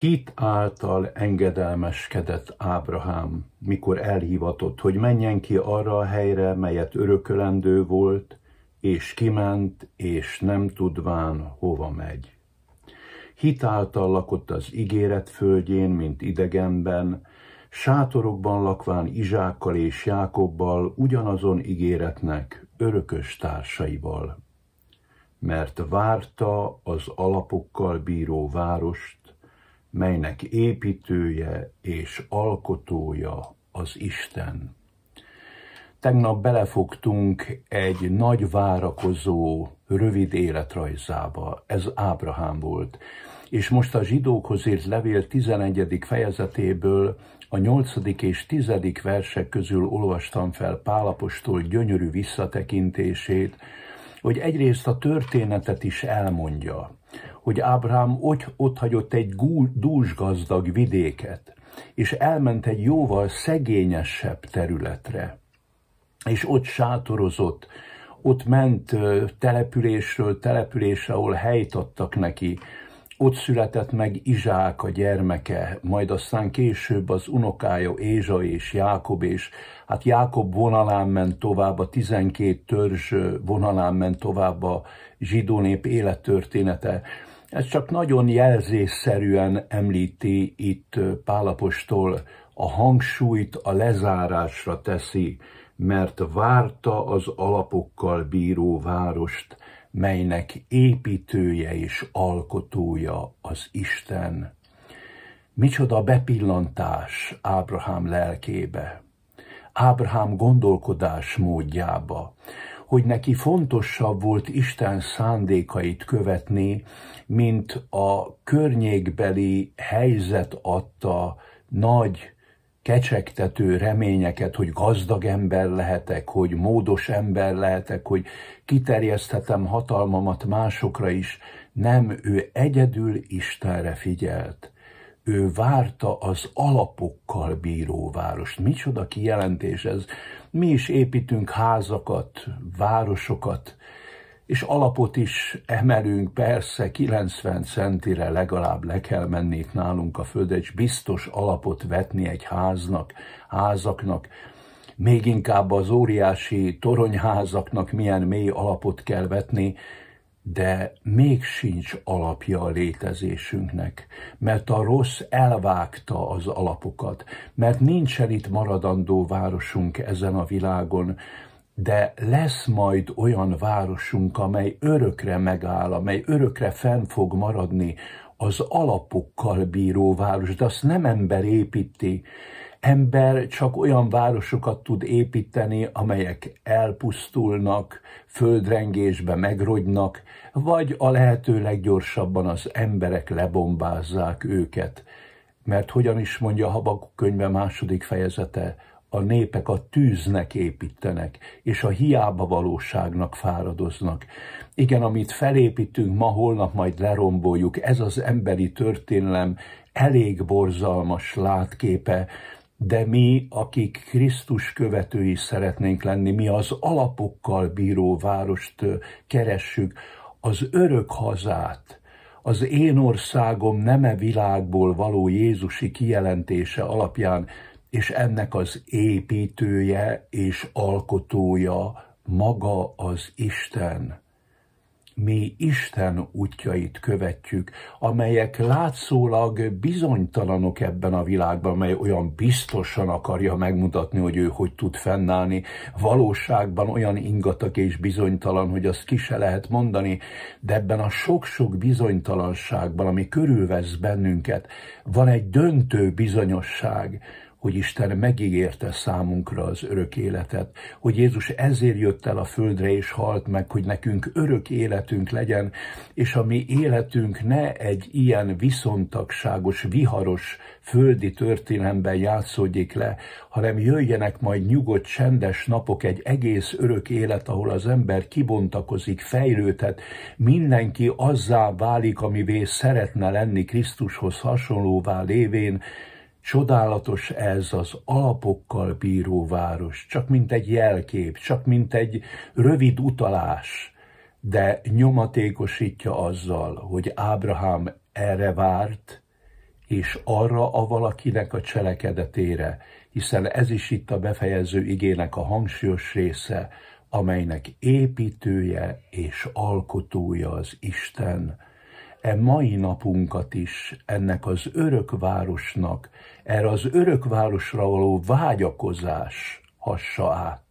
Hit által engedelmeskedett Ábrahám, mikor elhivatott, hogy menjen ki arra a helyre, melyet örökölendő volt, és kiment, és nem tudván, hova megy. Hit által lakott az ígéret földjén, mint idegenben, sátorokban lakván Izsákkal és Jákobbal, ugyanazon ígéretnek, örökös társaival. Mert várta az alapokkal bíró várost, melynek építője és alkotója az Isten. Tegnap belefogtunk egy nagy várakozó, rövid életrajzába, ez Ábrahám volt, és most a zsidókhoz írt levél 11. fejezetéből a 8. és 10. versek közül olvastam fel Pálapostól gyönyörű visszatekintését, hogy egyrészt a történetet is elmondja, hogy Ábrám ott, ott hagyott egy dúsgazdag vidéket, és elment egy jóval szegényesebb területre, és ott sátorozott, ott ment településről településre, ahol helyt adtak neki, ott született meg Izsák a gyermeke, majd aztán később az unokája Ézsa és Jákob, és hát Jákob vonalán ment tovább, a 12 törzs vonalán ment tovább a zsidó nép élettörténete. Ez csak nagyon jelzésszerűen említi itt Pálapostól, a hangsúlyt a lezárásra teszi, mert várta az alapokkal bíró várost, melynek építője és alkotója az Isten. Micsoda bepillantás Ábrahám lelkébe, Ábrahám gondolkodás módjába, hogy neki fontosabb volt Isten szándékait követni, mint a környékbeli helyzet adta nagy kecsegtető reményeket, hogy gazdag ember lehetek, hogy módos ember lehetek, hogy kiterjeszthetem hatalmamat másokra is. Nem, ő egyedül Istenre figyelt. Ő várta az alapokkal bíró várost. Micsoda kijelentés ez. Mi is építünk házakat, városokat, és alapot is emelünk, persze 90 centire legalább le kell menni itt nálunk a föld, és biztos alapot vetni egy háznak, házaknak, még inkább az óriási toronyházaknak milyen mély alapot kell vetni, de még sincs alapja a létezésünknek, mert a rossz elvágta az alapokat, mert nincsen itt maradandó városunk ezen a világon, de lesz majd olyan városunk, amely örökre megáll, amely örökre fenn fog maradni, az alapokkal bíró város, de azt nem ember építi. Ember csak olyan városokat tud építeni, amelyek elpusztulnak, földrengésbe megrogynak, vagy a lehető leggyorsabban az emberek lebombázzák őket. Mert hogyan is mondja a Habakuk könyve második fejezete, a népek a tűznek építenek, és a hiába valóságnak fáradoznak. Igen, amit felépítünk ma, holnap majd leromboljuk, ez az emberi történelem elég borzalmas látképe, de mi, akik Krisztus követői szeretnénk lenni, mi az alapokkal bíró várost keressük, az örök hazát, az én országom nem nem-e világból való Jézusi kijelentése alapján és ennek az építője és alkotója maga az Isten. Mi Isten útjait követjük, amelyek látszólag bizonytalanok ebben a világban, mely olyan biztosan akarja megmutatni, hogy ő hogy tud fennállni. Valóságban olyan ingatag és bizonytalan, hogy azt ki se lehet mondani, de ebben a sok-sok bizonytalanságban, ami körülvesz bennünket, van egy döntő bizonyosság, hogy Isten megígérte számunkra az örök életet, hogy Jézus ezért jött el a földre és halt meg, hogy nekünk örök életünk legyen, és a mi életünk ne egy ilyen viszontagságos, viharos földi történelemben játszódik le, hanem jöjjenek majd nyugodt, csendes napok, egy egész örök élet, ahol az ember kibontakozik, fejlődhet, mindenki azzá válik, amivé szeretne lenni Krisztushoz hasonlóvá lévén, Csodálatos ez az alapokkal bíró város, csak mint egy jelkép, csak mint egy rövid utalás, de nyomatékosítja azzal, hogy Ábrahám erre várt, és arra a valakinek a cselekedetére, hiszen ez is itt a befejező igének a hangsúlyos része, amelynek építője és alkotója az Isten, e mai napunkat is ennek az örökvárosnak, erre az örökvárosra való vágyakozás hassa át.